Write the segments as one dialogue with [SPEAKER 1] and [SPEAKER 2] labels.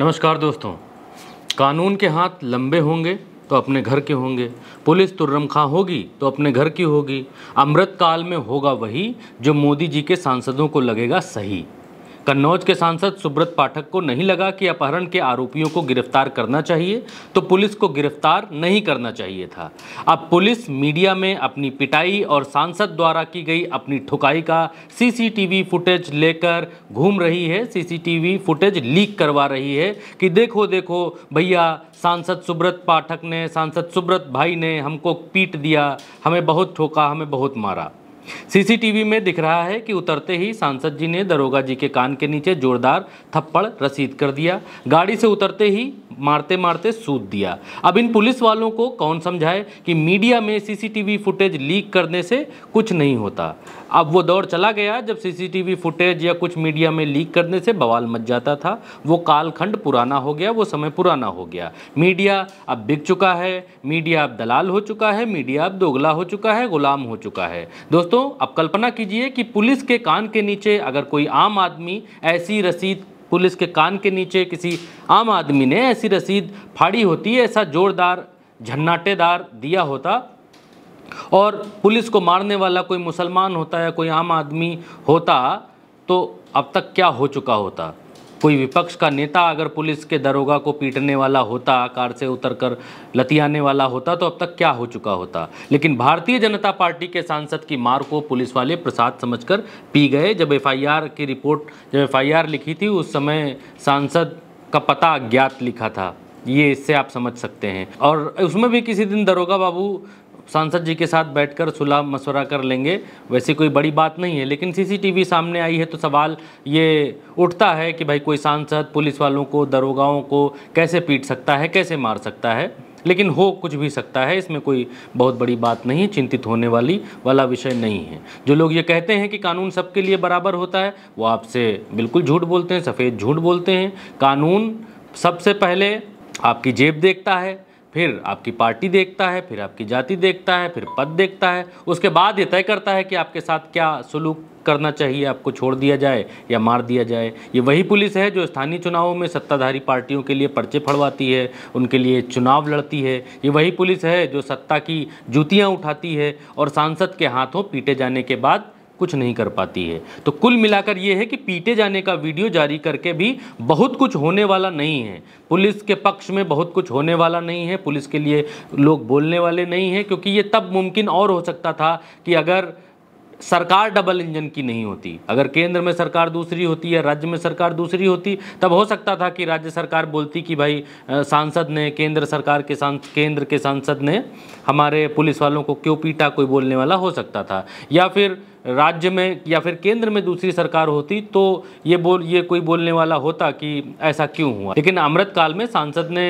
[SPEAKER 1] नमस्कार दोस्तों कानून के हाथ लंबे होंगे तो अपने घर के होंगे पुलिस तुर्रम तो खां होगी तो अपने घर की होगी अमृतकाल में होगा वही जो मोदी जी के सांसदों को लगेगा सही कन्नौज के सांसद सुब्रत पाठक को नहीं लगा कि अपहरण के आरोपियों को गिरफ्तार करना चाहिए तो पुलिस को गिरफ्तार नहीं करना चाहिए था अब पुलिस मीडिया में अपनी पिटाई और सांसद द्वारा की गई अपनी ठुकाई का सीसीटीवी फुटेज लेकर घूम रही है सीसीटीवी फुटेज लीक करवा रही है कि देखो देखो भैया सांसद सुब्रत पाठक ने सांसद सुब्रत भाई ने हमको पीट दिया हमें बहुत ठोका हमें बहुत मारा सीसीटीवी में दिख रहा है कि उतरते ही सांसद जी ने दरोगा जी के कान के नीचे जोरदार थप्पड़ रसीद कर दिया गाड़ी से उतरते ही मारते मारते सूद दिया अब इन पुलिस वालों को कौन समझाए कि मीडिया में सीसीटीवी फुटेज लीक करने से कुछ नहीं होता अब वो दौर चला गया जब सीसीटीवी फुटेज या कुछ मीडिया में लीक करने से बवाल मच जाता था वो कालखंड पुराना हो गया वो समय पुराना हो गया मीडिया अब बिक चुका है मीडिया अब दलाल हो चुका है मीडिया अब दोगला हो चुका है गुलाम हो चुका है दोस्तों दोस्तों अब कल्पना कीजिए कि पुलिस के कान के नीचे अगर कोई आम आदमी ऐसी रसीद पुलिस के कान के नीचे किसी आम आदमी ने ऐसी रसीद फाड़ी होती है ऐसा जोरदार झन्नाटेदार दिया होता और पुलिस को मारने वाला कोई मुसलमान होता या कोई आम आदमी होता तो अब तक क्या हो चुका होता कोई विपक्ष का नेता अगर पुलिस के दरोगा को पीटने वाला होता कार से उतरकर लतियाने वाला होता तो अब तक क्या हो चुका होता लेकिन भारतीय जनता पार्टी के सांसद की मार को पुलिस वाले प्रसाद समझकर पी गए जब एफआईआर की रिपोर्ट जब एफआईआर लिखी थी उस समय सांसद का पता अज्ञात लिखा था ये इससे आप समझ सकते हैं और उसमें भी किसी दिन दरोगा बाबू सांसद जी के साथ बैठकर सुलह मशवरा कर लेंगे वैसे कोई बड़ी बात नहीं है लेकिन सीसीटीवी सामने आई है तो सवाल ये उठता है कि भाई कोई सांसद पुलिस वालों को दरोगाओं को कैसे पीट सकता है कैसे मार सकता है लेकिन हो कुछ भी सकता है इसमें कोई बहुत बड़ी बात नहीं है चिंतित होने वाली वाला विषय नहीं है जो लोग ये कहते हैं कि कानून सबके लिए बराबर होता है वो आपसे बिल्कुल झूठ बोलते हैं सफ़ेद झूठ बोलते हैं कानून सबसे पहले आपकी जेब देखता है फिर आपकी पार्टी देखता है फिर आपकी जाति देखता है फिर पद देखता है उसके बाद ये तय करता है कि आपके साथ क्या सलूक करना चाहिए आपको छोड़ दिया जाए या मार दिया जाए ये वही पुलिस है जो स्थानीय चुनावों में सत्ताधारी पार्टियों के लिए पर्चे फड़वाती है उनके लिए चुनाव लड़ती है ये वही पुलिस है जो सत्ता की जूतियाँ उठाती है और सांसद के हाथों पीटे जाने के बाद कुछ नहीं कर पाती है तो कुल मिलाकर यह है कि पीटे जाने का वीडियो जारी करके भी बहुत कुछ होने वाला नहीं है पुलिस के पक्ष में बहुत कुछ होने वाला नहीं है पुलिस के लिए लोग बोलने वाले नहीं हैं क्योंकि ये तब मुमकिन और हो सकता था कि अगर सरकार डबल इंजन की नहीं होती अगर केंद्र में सरकार दूसरी होती या राज्य में सरकार दूसरी होती तब हो सकता था कि राज्य सरकार बोलती कि भाई सांसद ने केंद्र सरकार के सांस केंद्र के सांसद ने हमारे पुलिस वालों को क्यों पीटा कोई बोलने वाला हो सकता था या फिर राज्य में या फिर केंद्र में दूसरी सरकार होती तो ये बोल ये कोई बोलने वाला होता कि ऐसा क्यों हुआ लेकिन अमृत काल में सांसद ने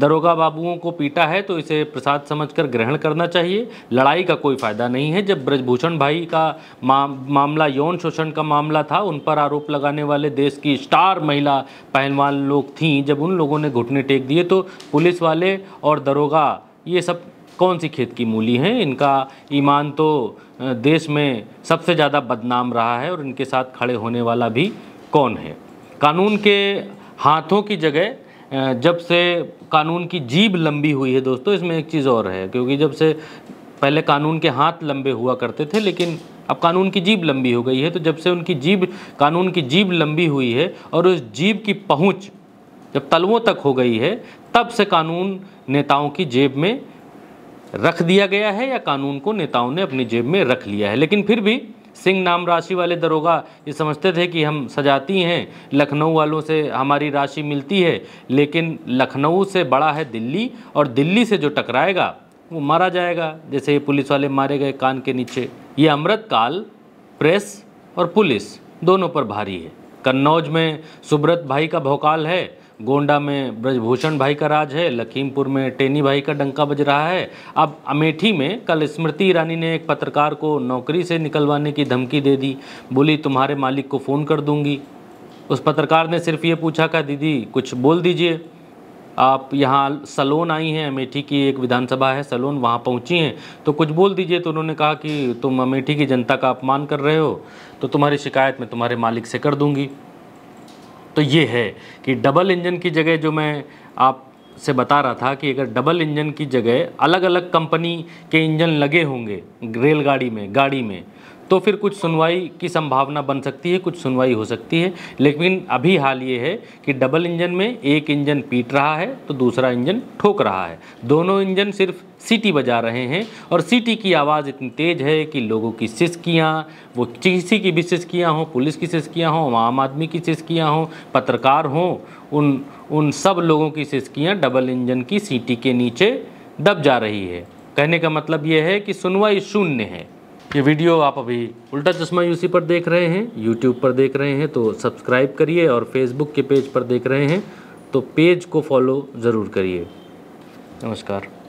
[SPEAKER 1] दरोगा बाबुओं को पीटा है तो इसे प्रसाद समझकर ग्रहण करना चाहिए लड़ाई का कोई फ़ायदा नहीं है जब ब्रजभूषण भाई का मा, मामला यौन शोषण का मामला था उन पर आरोप लगाने वाले देश की स्टार महिला पहलवान लोग थीं जब उन लोगों ने घुटने टेक दिए तो पुलिस वाले और दरोगा ये सब कौन सी खेत की मूली हैं इनका ईमान तो देश में सबसे ज़्यादा बदनाम रहा है और इनके साथ खड़े होने वाला भी कौन है कानून के हाथों की जगह जब से कानून की जीभ लंबी हुई है दोस्तों इसमें एक चीज़ और है क्योंकि जब से पहले कानून के हाथ लंबे हुआ करते थे लेकिन अब कानून की जीभ लंबी हो गई है तो जब से उनकी जीभ कानून की जीभ लंबी हुई है और उस जीभ की पहुंच जब तलवों तक हो गई है तब से कानून नेताओं की जेब में रख दिया गया है या कानून को नेताओं ने अपनी जेब में रख लिया है लेकिन फिर भी सिंह नाम राशि वाले दरोगा ये समझते थे कि हम सजाती हैं लखनऊ वालों से हमारी राशि मिलती है लेकिन लखनऊ से बड़ा है दिल्ली और दिल्ली से जो टकराएगा वो मारा जाएगा जैसे ये पुलिस वाले मारे गए कान के नीचे ये अमृत काल प्रेस और पुलिस दोनों पर भारी है कन्नौज में सुब्रत भाई का भोकाल है गोंडा में ब्रजभूषण भाई का राज है लखीमपुर में टेनी भाई का डंका बज रहा है अब अमेठी में कल स्मृति ईरानी ने एक पत्रकार को नौकरी से निकलवाने की धमकी दे दी बोली तुम्हारे मालिक को फ़ोन कर दूंगी उस पत्रकार ने सिर्फ ये पूछा का दीदी कुछ बोल दीजिए आप यहाँ सलोन आई हैं अमेठी की एक विधानसभा है सलोन वहाँ पहुँची हैं तो कुछ बोल दीजिए तो उन्होंने कहा कि तुम अमेठी की जनता का अपमान कर रहे हो तो तुम्हारी शिकायत मैं तुम्हारे मालिक से कर दूँगी तो ये है कि डबल इंजन की जगह जो मैं आप से बता रहा था कि अगर डबल इंजन की जगह अलग अलग कंपनी के इंजन लगे होंगे रेलगाड़ी में गाड़ी में तो फिर कुछ सुनवाई की संभावना बन सकती है कुछ सुनवाई हो सकती है लेकिन अभी हाल ये है कि डबल इंजन में एक इंजन पीट रहा है तो दूसरा इंजन ठोक रहा है दोनों इंजन सिर्फ सीटी बजा रहे हैं और सीटी की आवाज़ इतनी तेज़ है कि लोगों की सिसकियाँ वो किसी की भी सिसकियाँ हों पुलिस की सिसकियाँ हों आम आदमी की सिसकियाँ हों पत्रकार हों उन उन सब लोगों की सिसकियाँ डबल इंजन की सीटी के नीचे दब जा रही है कहने का मतलब ये है कि सुनवाई शून्य है ये वीडियो आप अभी उल्टा चश्मा यूसी पर देख रहे हैं यूट्यूब पर देख रहे हैं तो सब्सक्राइब करिए और फेसबुक के पेज पर देख रहे हैं तो पेज को फॉलो ज़रूर करिए नमस्कार